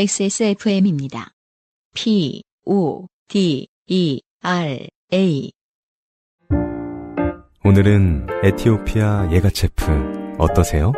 XSFM입니다. P, O, D, E, R, A. 오늘은 에티오피아 예가체프 어떠세요?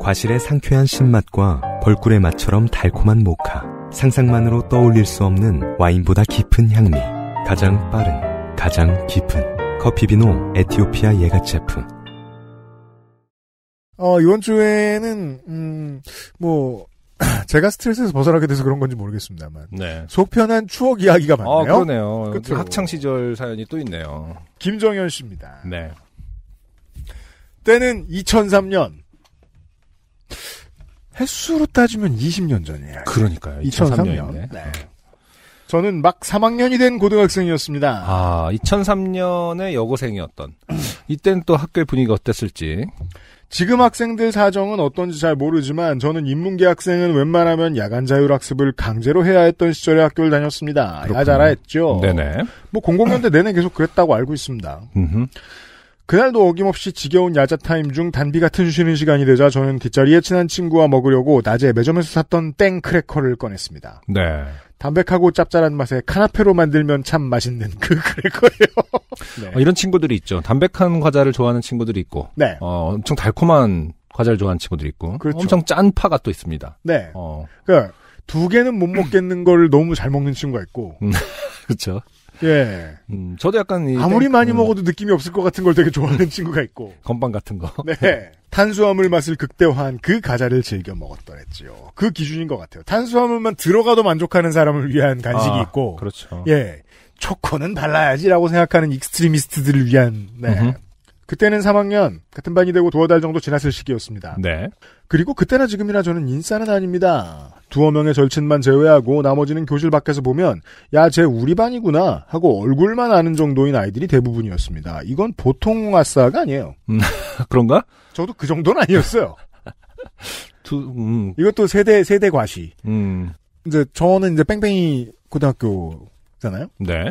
과실의 상쾌한 신맛과 벌꿀의 맛처럼 달콤한 모카. 상상만으로 떠올릴 수 없는 와인보다 깊은 향미. 가장 빠른, 가장 깊은. 커피비노 에티오피아 예가체프. 어, 이번 주에는, 음, 뭐, 제가 스트레스에서 벗어나게 돼서 그런 건지 모르겠습니다만 네. 속편한 추억 이야기가 아, 많네요. 아, 그러네요. 끝으로. 학창 시절 사연이 또 있네요. 김정현 씨입니다. 네. 때는 2003년. 횟수로 따지면 20년 전이에요. 그러니까요. 2003년. 네. 저는 막 3학년이 된 고등학생이었습니다. 아, 2003년에 여고생이었던. 이땐또 학교의 분위기가 어땠을지. 지금 학생들 사정은 어떤지 잘 모르지만 저는 인문계 학생은 웬만하면 야간 자율학습을 강제로 해야 했던 시절에 학교를 다녔습니다. 야자라 했죠. 네네. 뭐 공공연대 내내 계속 그랬다고 알고 있습니다. 그날도 어김없이 지겨운 야자 타임 중 단비 같은 쉬는 시간이 되자 저는 뒷자리에 친한 친구와 먹으려고 낮에 매점에서 샀던 땡 크래커를 꺼냈습니다. 네. 담백하고 짭짤한 맛에 카나페로 만들면 참 맛있는 그 그럴 거예요. 네. 어, 이런 친구들이 있죠. 담백한 과자를 좋아하는 친구들이 있고, 네. 어, 엄청 달콤한 과자를 좋아하는 친구들이 있고, 그렇죠. 엄청 짠 파가 또 있습니다. 네. 어. 그러니까 두 개는 못 먹겠는 걸 너무 잘 먹는 친구가 있고, 음. 그렇죠. 예. 음, 저도 약간 아무리 땡... 많이 음. 먹어도 느낌이 없을 것 같은 걸 되게 좋아하는 친구가 있고 건빵 같은 거. 네. 탄수화물 맛을 극대화한 그 가자를 즐겨 먹었더랬지요. 그 기준인 것 같아요. 탄수화물만 들어가도 만족하는 사람을 위한 간식이 아, 있고, 그렇죠. 예. 초코는 달라야지라고 생각하는 익스트리미스트들을 위한 네. 그때는 3학년 같은 반이 되고 두어 달 정도 지났을 시기였습니다. 네. 그리고 그때나 지금이나 저는 인싸는 아닙니다. 두어 명의 절친만 제외하고 나머지는 교실 밖에서 보면 야쟤 우리 반이구나 하고 얼굴만 아는 정도인 아이들이 대부분이었습니다. 이건 보통 아싸가 아니에요. 음, 그런가? 저도 그 정도는 아니었어요. 두, 음. 이것도 세대 세대 과시. 음. 이제 저는 이제 뺑뺑이 고등학교잖아요. 네.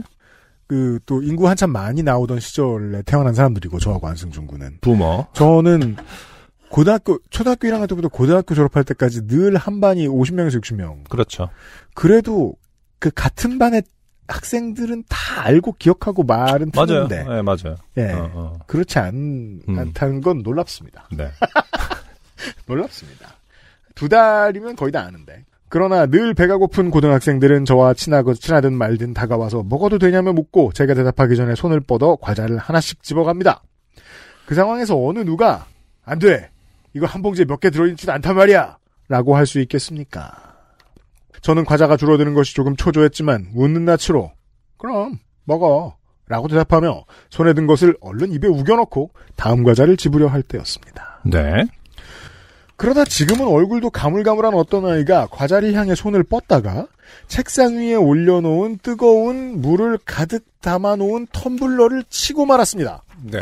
그또 인구 한참 많이 나오던 시절에 태어난 사람들이고 저하고 안승준 군은 부모. 저는 고등학교 초등학교 1학년 때부터 고등학교 졸업할 때까지 늘 한 반이 50명에서 60명. 그렇죠. 그래도 그 같은 반에 학생들은 다 알고 기억하고 말은 맞아요. 는데 네, 맞아요. 예, 어, 어. 그렇지 않, 음. 않다는 건 놀랍습니다. 네. 놀랍습니다. 두 달이면 거의 다 아는데. 그러나 늘 배가 고픈 고등학생들은 저와 친하고 친하든 말든 다가와서 먹어도 되냐며 묻고 제가 대답하기 전에 손을 뻗어 과자를 하나씩 집어갑니다. 그 상황에서 어느 누가 안 돼. 이거 한 봉지에 몇 개 들어있지도 않단 말이야. 라고 할 수 있겠습니까? 저는 과자가 줄어드는 것이 조금 초조했지만 웃는 낯으로 그럼 먹어. 라고 대답하며 손에 든 것을 얼른 입에 우겨넣고 다음 과자를 집으려 할 때였습니다. 네. 그러다 지금은 얼굴도 가물가물한 어떤 아이가 과자리 향에 손을 뻗다가 책상 위에 올려놓은 뜨거운 물을 가득 담아놓은 텀블러를 치고 말았습니다. 네.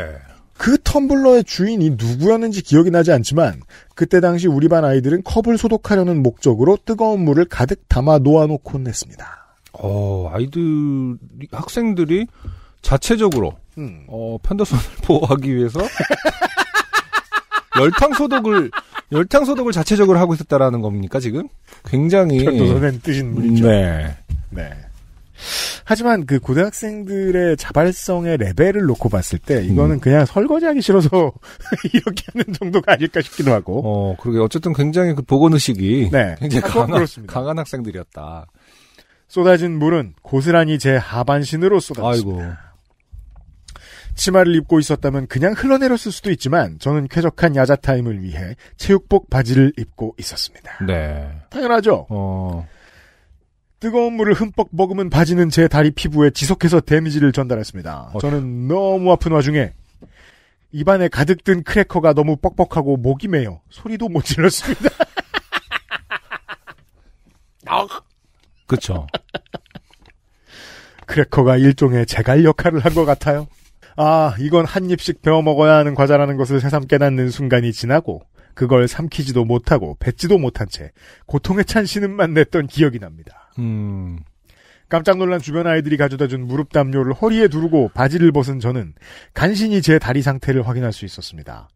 그 텀블러의 주인이 누구였는지 기억이 나지 않지만 그때 당시 우리 반 아이들은 컵을 소독하려는 목적으로 뜨거운 물을 가득 담아 놓아놓곤 했습니다. 어, 아이들, 학생들이 자체적으로 음. 어, 편도선을 보호하기 위해서 열탕 소독을 열탕 소독을 자체적으로 하고 있었다라는 겁니까 지금? 굉장히 편선엔 뜨신 분이죠. 네. 네. 하지만 그 고등학생들의 자발성의 레벨을 놓고 봤을 때 이거는 음. 그냥 설거지하기 싫어서 이렇게 하는 정도가 아닐까 싶기도 하고. 어, 그러게 어쨌든 굉장히 그 보건 의식이 네, 굉장히 아, 강한, 그렇습니다. 강한 학생들이었다. 쏟아진 물은 고스란히 제 하반신으로 쏟아졌습니다. 아이고. 치마를 입고 있었다면 그냥 흘러내렸을 수도 있지만 저는 쾌적한 야자 타임을 위해 체육복 바지를 입고 있었습니다. 네. 당연하죠. 어... 뜨거운 물을 흠뻑 머금은 바지는 제 다리 피부에 지속해서 데미지를 전달했습니다. 어 저는 너무 아픈 와중에 입안에 가득 든 크래커가 너무 뻑뻑하고 목이 메요. 소리도 못 질렀습니다. 그렇죠 크래커가 일종의 제갈 역할을 한 것 같아요. 아, 이건 한 입씩 배워 먹어야 하는 과자라는 것을 새삼 깨닫는 순간이 지나고 그걸 삼키지도 못하고 뱉지도 못한 채 고통에 찬 신음만 냈던 기억이 납니다. 음. 깜짝 놀란 주변 아이들이 가져다 준 무릎 담요를 허리에 두르고 바지를 벗은 저는 간신히 제 다리 상태를 확인할 수 있었습니다.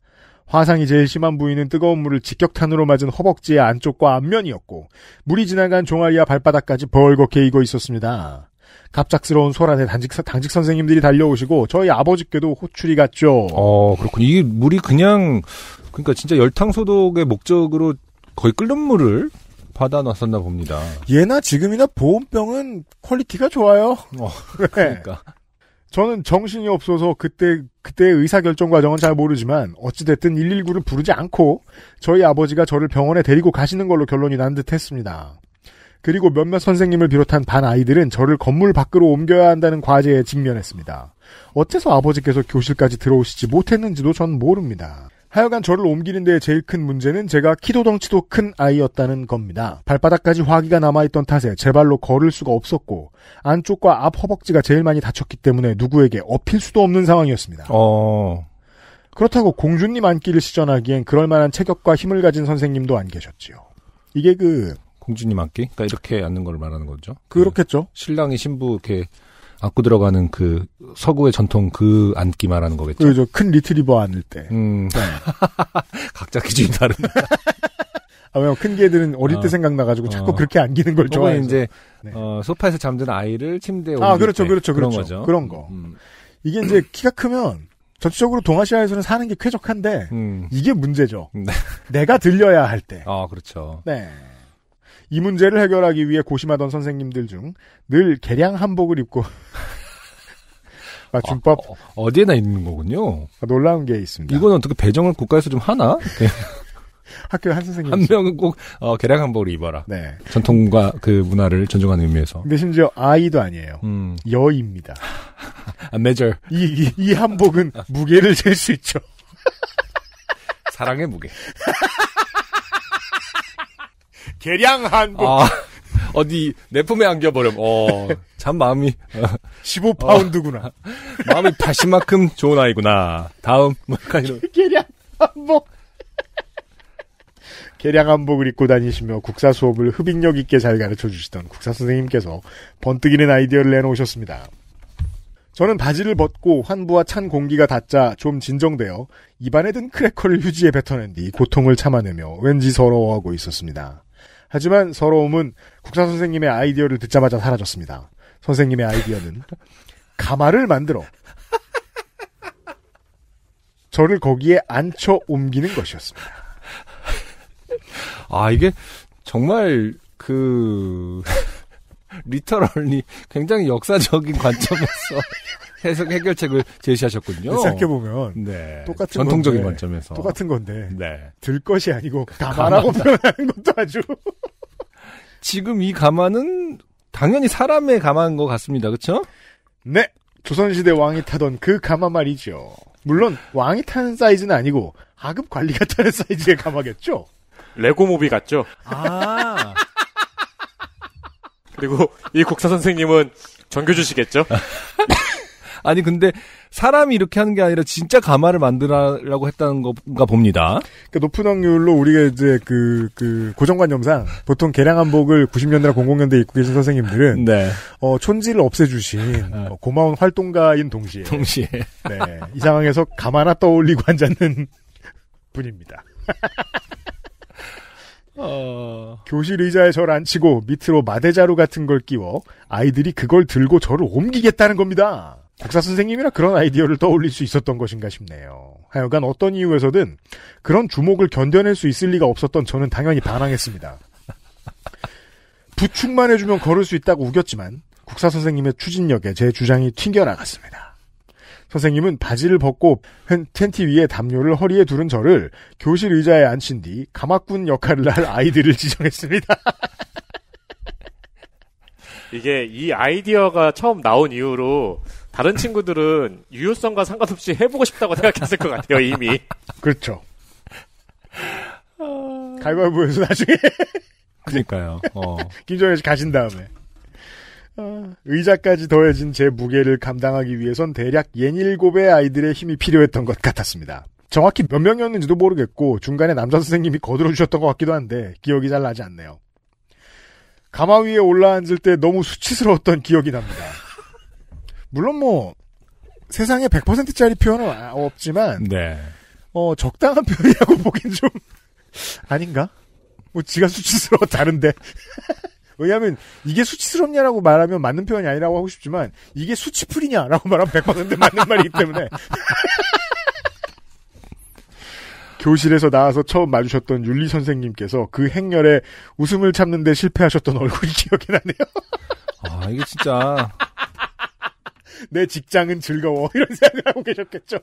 화상이 제일 심한 부위는 뜨거운 물을 직격탄으로 맞은 허벅지의 안쪽과 앞면이었고 물이 지나간 종아리와 발바닥까지 벌겋게 익어 있었습니다. 갑작스러운 소란에 단직, 당직 선생님들이 달려오시고 저희 아버지께도 호출이 갔죠. 어, 그렇군요. 이 물이 그냥 그러니까 진짜 열탕 소독의 목적으로 거의 끓는 물을 받아 놨었나 봅니다. 예나 지금이나 보온병은 퀄리티가 좋아요. 어, 네. 그러니까. 저는 정신이 없어서 그때 그때 의사 결정 과정은 잘 모르지만 어찌 됐든 119를 부르지 않고 저희 아버지가 저를 병원에 데리고 가시는 걸로 결론이 난 듯했습니다. 그리고 몇몇 선생님을 비롯한 반 아이들은 저를 건물 밖으로 옮겨야 한다는 과제에 직면했습니다. 어째서 아버지께서 교실까지 들어오시지 못했는지도 전 모릅니다. 하여간 저를 옮기는 데 제일 큰 문제는 제가 키도 덩치도 큰 아이였다는 겁니다. 발바닥까지 화기가 남아있던 탓에 제 발로 걸을 수가 없었고 안쪽과 앞 허벅지가 제일 많이 다쳤기 때문에 누구에게 업힐 수도 없는 상황이었습니다. 어... 그렇다고 공주님 안기를 시전하기엔 그럴 만한 체격과 힘을 가진 선생님도 안 계셨지요. 이게 그 공주님 안기? 그러니까 이렇게 앉는 걸 말하는 거죠. 그 그렇겠죠. 그 신랑이 신부 이렇게 안고 들어가는 그 서구의 전통 그앉기 말하는 거겠죠. 그죠. 큰 리트리버 안을 때. 음. 네. 각자 기준이 다른데. 아, 왜냐면 큰 개들은 어릴 어. 때 생각나가지고 자꾸 어. 그렇게 안기는 걸 좋아해요. 이제 네. 어, 소파에서 잠든 아이를 침대에 아 그렇죠, 그렇죠, 그런 그렇죠. 거죠. 그런 거. 음. 이게 이제 키가 크면 전체적으로 동아시아에서는 사는 게 쾌적한데 음. 이게 문제죠. 네. 내가 들려야 할 때. 아 그렇죠. 네. 이 문제를 해결하기 위해 고심하던 선생님들 중 늘 개량 한복을 입고 맞춤법 아, 어, 어 디에나 있는 거군요. 아, 놀라운 게 있습니다. 이건 어떻게 배정을 국가에서 좀 하나? 네. 학교 한 선생님 한 명은 꼭 어, 개량 한복을 입어라. 네. 전통과 그 문화를 존중하는 의미에서. 근데 심지어 아이도 아니에요. 음. 여입니다. 아, 매절. 이, 이, 이 한복은 무게를 잴 수 있죠. 사랑의 무게. 계량한복. 아, 어디 내 품에 안겨버려 어, 참 마음이 15파운드구나. 어, 마음이 80만큼 좋은 아이구나. 다음 뭘까지로 계량한복. 계량 한복을 입고 다니시며 국사 수업을 흡인력 있게 잘 가르쳐 주시던 국사 선생님께서 번뜩이는 아이디어를 내놓으셨습니다. 저는 바지를 벗고 환부와 찬 공기가 닿자 좀 진정되어 입안에 든 크래커를 휴지에 뱉어낸 뒤 고통을 참아내며 왠지 서러워하고 있었습니다. 하지만 서러움은 국사 선생님의 아이디어를 듣자마자 사라졌습니다. 선생님의 아이디어는 가마를 만들어 저를 거기에 앉혀 옮기는 것이었습니다. 아, 이게 정말 그 리터럴리 굉장히 역사적인 관점에서 해석 해결책을 제시하셨군요. 생각해보면 네. 똑같은 전통적인 건데, 관점에서 똑같은 건데 네. 들 것이 아니고 그 가마라고 표현하는 것도 아주 지금 이 가마는 당연히 사람의 가마인 것 같습니다. 그렇죠? 네. 조선시대 왕이 타던 그 가마 말이죠. 물론 왕이 타는 사이즈는 아니고 하급 관리가 타는 사이즈의 가마겠죠. 레고모비 같죠. 아. 그리고 이 국사 선생님은 정교주시겠죠? 아니 근데 사람이 이렇게 하는 게 아니라 진짜 가마를 만들라고 했다는 건가 봅니다. 그러니까 높은 확률로 우리가 이제 그, 그 고정관념상 보통 개량 한복을 90년대나 00년대 입고 계신 선생님들은 네. 어, 촌지를 없애주신 네. 어, 고마운 활동가인 동시에 동시에 네, 이 상황에서 가마나 떠올리고 앉았는 분입니다. 어... 교실 의자에 절 앉히고 밑으로 마대자루 같은 걸 끼워 아이들이 그걸 들고 절을 옮기겠다는 겁니다. 박사 선생님이라 그런 아이디어를 떠올릴 수 있었던 것인가 싶네요. 하여간 어떤 이유에서든 그런 주목을 견뎌낼 수 있을 리가 없었던 저는 당연히 반항했습니다. 부축만 해주면 걸을 수 있다고 우겼지만 국사 선생님의 추진력에 제 주장이 튕겨나갔습니다. 선생님은 바지를 벗고 텐티 위에 담요를 허리에 두른 저를 교실 의자에 앉힌 뒤 가마꾼 역할을 할 아이들을 지정했습니다. 이게 이 아이디어가 처음 나온 이후로 다른 친구들은 유효성과 상관없이 해보고 싶다고 생각했을 것 같아요, 이미. 그렇죠. 어... 갈바보에서 나중에. 그니까요. 어. 김정현 씨 가신 다음에. 의자까지 더해진 제 무게를 감당하기 위해선 대략 예닐곱의 아이들의 힘이 필요했던 것 같았습니다. 정확히 몇 명이었는지도 모르겠고 중간에 남자 선생님이 거들어 주셨던 것 같기도 한데 기억이 잘 나지 않네요. 가마 위에 올라앉을 때 너무 수치스러웠던 기억이 납니다. 물론 뭐 세상에 100%짜리 표현은 아, 없지만 네. 어 적당한 표현이라고 보긴 좀 아닌가? 뭐 지가 수치스러워 다른데. 왜냐하면 이게 수치스럽냐라고 말하면 맞는 표현이 아니라고 하고 싶지만 이게 수치풀이냐라고 말하면 100% 맞는 말이기 때문에 교실에서 나와서 처음 마주셨던 윤리 선생님께서 그 행렬에 웃음을 참는데 실패하셨던 얼굴이 기억이 나네요. 아 이게 진짜 내 직장은 즐거워 이런 생각을 하고 계셨겠죠.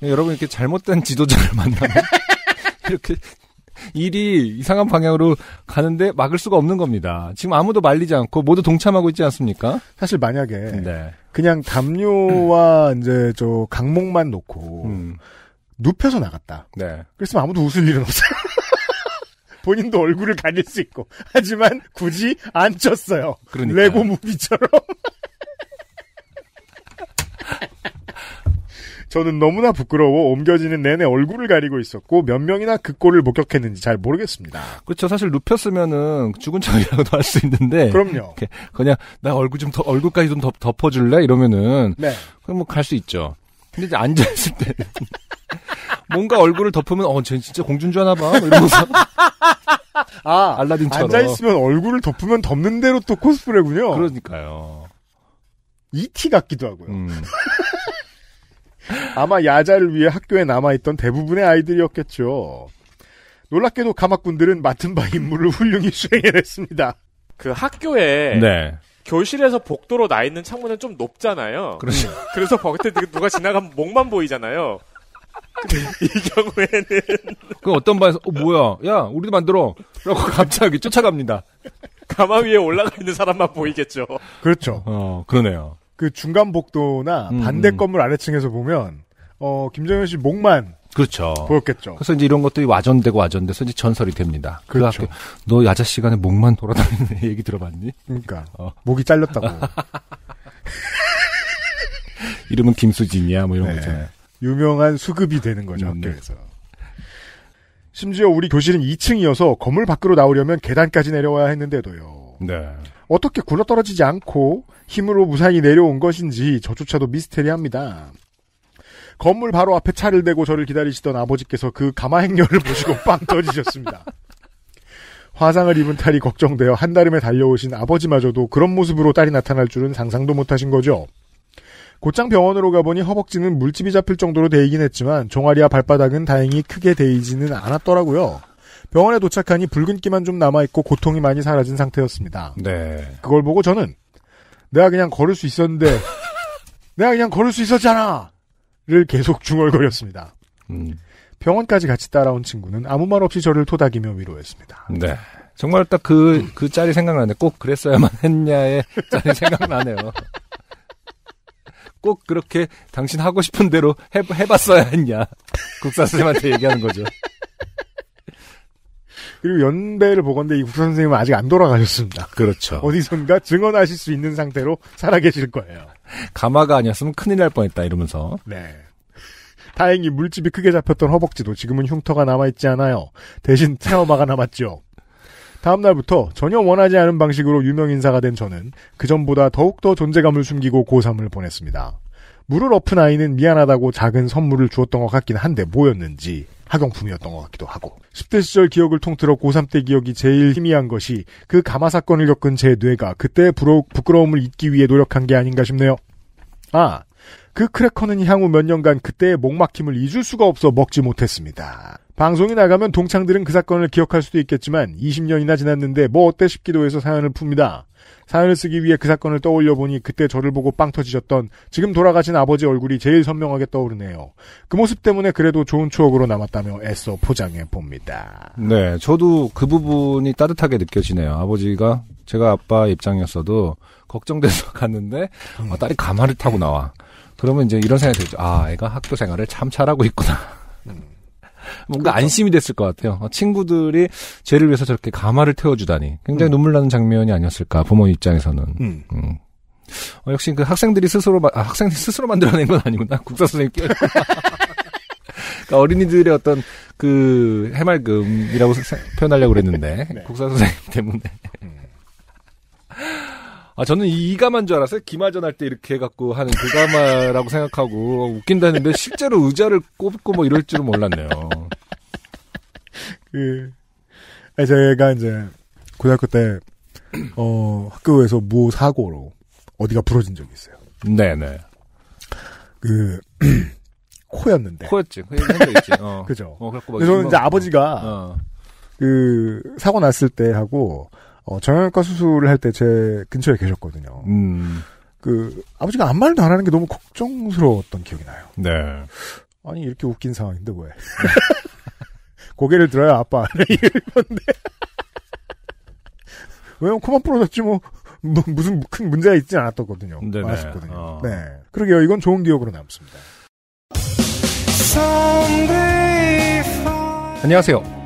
네, 여러분 이렇게 잘못된 지도자를 만나면 이렇게 일이 이상한 방향으로 가는데 막을 수가 없는 겁니다. 지금 아무도 말리지 않고 모두 동참하고 있지 않습니까? 사실 만약에 네. 그냥 담요와 음. 이제 저 강목만 놓고 음. 눕혀서 나갔다. 네. 그랬으면 아무도 웃을 일은 없어요. 본인도 얼굴을 가릴 수 있고 하지만 굳이 안 쳤어요. 그러니까 레고 무비처럼. 저는 너무나 부끄러워 옮겨지는 내내 얼굴을 가리고 있었고 몇 명이나 그 꼴을 목격했는지 잘 모르겠습니다. 그렇죠. 사실 눕혔으면은 죽은 척이라고도 할 수 있는데. 그럼요. 그냥 나 얼굴 좀 더, 얼굴까지 좀 덮, 어줄래 이러면은. 네. 그럼 뭐 갈 수 있죠. 근데 이제 앉아 있을 때 뭔가 얼굴을 덮으면 어쟤 진짜 공주인 줄 아나 봐. 뭐 이러면서. 아 알라딘처럼 앉아 있으면 얼굴을 덮으면 덮는 대로 또 코스프레군요. 그러니까요. 이티 e 같기도 하고요. 음. 아마 야자를 위해 학교에 남아있던 대부분의 아이들이었겠죠. 놀랍게도 가마꾼들은 맡은 바 임무를 훌륭히 수행해냈습니다. 그 학교에 네. 교실에서 복도로 나 있는 창문은 좀 높잖아요. 그렇죠. 그래서 그때 누가 지나가면 목만 보이잖아요. 이 경우에는 그 어떤 반에서 어, 뭐야 야 우리도 만들어 라고 갑자기 쫓아갑니다. 가마 위에 올라가 있는 사람만 보이겠죠. 그렇죠. 어 그러네요. 그 중간 복도나 음. 반대 음. 건물 아래층에서 보면 어, 김정현 씨 목만 그렇죠. 보였겠죠. 그래서 이제 이런 것들이 와전되고 와전돼서 이제 전설이 됩니다. 그 그렇죠. 그너 야자 시간에 목만 돌아다니는 얘기 들어봤니? 그니까 어. 목이 잘렸다고. 이름은 김수진이야 뭐 이런 네. 거잖아요. 유명한 수급이 되는 거죠 음, 학교에서. 심지어 우리 교실은 2층이어서 건물 밖으로 나오려면 계단까지 내려와야 했는데도요. 네. 어떻게 굴러 떨어지지 않고 힘으로 무사히 내려온 것인지 저조차도 미스테리합니다. 건물 바로 앞에 차를 대고 저를 기다리시던 아버지께서 그 가마 행렬을 보시고 빵 터지셨습니다. 화상을 입은 딸이 걱정되어 한달음에 달려오신 아버지마저도 그런 모습으로 딸이 나타날 줄은 상상도 못하신 거죠. 곧장 병원으로 가보니 허벅지는 물집이 잡힐 정도로 데이긴 했지만 종아리와 발바닥은 다행히 크게 데이지는 않았더라고요. 병원에 도착하니 붉은기만 좀 남아있고 고통이 많이 사라진 상태였습니다. 네. 그걸 보고 저는 내가 그냥 걸을 수 있었는데 내가 그냥 걸을 수 있었잖아. 를 계속 중얼거렸습니다. 음. 병원까지 같이 따라온 친구는 아무 말 없이 저를 토닥이며 위로했습니다. 네. 정말 딱 그, 그 짤이 생각나네. 꼭 그랬어야만 했냐의 짤이 생각나네요. 꼭 그렇게 당신 하고 싶은 대로 해, 해봤어야 했냐. 국사선생님한테 얘기하는 거죠. 그리고 연배를 보건데 이 국사선생님은 아직 안 돌아가셨습니다. 그렇죠. 어디선가 증언하실 수 있는 상태로 살아계실 거예요. 가마가 아니었으면 큰일 날 뻔했다 이러면서. 네. 다행히 물집이 크게 잡혔던 허벅지도 지금은 흉터가 남아있지 않아요. 대신 트라우마가 남았죠. 다음 날부터 전혀 원하지 않은 방식으로 유명인사가 된 저는 그전보다 더욱더 존재감을 숨기고 고3을 보냈습니다. 무르 엎은 아이는 미안하다고 작은 선물을 주었던 것 같긴 한데 뭐였는지 학용품이었던 것 같기도 하고 10대 시절 기억을 통틀어 고3 때 기억이 제일 희미한 것이 그 가마 사건을 겪은 제 뇌가 그때 부러, 부끄러움을 잊기 위해 노력한 게 아닌가 싶네요. 아그 크래커는 향후 몇 년간 그때의 목막힘을 잊을 수가 없어 먹지 못했습니다. 방송이 나가면 동창들은 그 사건을 기억할 수도 있겠지만 20년이나 지났는데 뭐 어때 싶기도 해서 사연을 풉니다. 사연을 쓰기 위해 그 사건을 떠올려 보니 그때 저를 보고 빵 터지셨던 지금 돌아가신 아버지 얼굴이 제일 선명하게 떠오르네요. 그 모습 때문에 그래도 좋은 추억으로 남았다며 애써 포장해 봅니다. 네, 저도 그 부분이 따뜻하게 느껴지네요. 아버지가 제가 아빠 입장이었어도 걱정돼서 갔는데 음. 어, 딸이 가마를 타고 나와. 그러면 이제 이런 생각이 들죠. 아, 애가 학교 생활을 참 잘하고 있구나. 음. 뭔가 그렇죠. 안심이 됐을 것 같아요. 어, 친구들이 죄를 위해서 저렇게 가마를 태워주다니 굉장히 음. 눈물 나는 장면이 아니었을까 부모 입장에서는. 음. 음. 어, 역시 그 학생들이 스스로 마, 아, 학생들이 스스로 만들어낸 건 아니구나 국사 선생님 끼 그러니까 어린이들의 어떤 그 해맑음이라고 표현하려고 그랬는데 네. 국사 선생님 때문에. 음. 아 저는 이 가만 줄 알았어요. 기마전 할 때 이렇게 해갖고 하는 그 가마라고 생각하고 웃긴다는데 했 실제로 의자를 꼽고 뭐 이럴 줄은 몰랐네요. 그 제가 이제 고등학교 때 어, 학교에서 무 사고로 어디가 부러진 적이 있어요. 네네. 그 코였는데. 코였지. 그 있지. 어. 그죠. 어, 그래서 저는 이제 아버지가 어. 어. 그 사고 났을 때 하고 어, 정형외과 수술을 할 때 제 근처에 계셨거든요. 음. 그 아버지가 아무 말도 안 하는 게 너무 걱정스러웠던 기억이 나요. 네. 아니 이렇게 웃긴 상황인데 왜? 고개를 들어야 아빠 이러는데 왜냐면 코만 부러졌지 뭐 뭐, 무슨 큰 문제가 있진 않았었거든요. 아쉽거든요. 어. 네. 그러게요. 이건 좋은 기억으로 남습니다. 안녕하세요.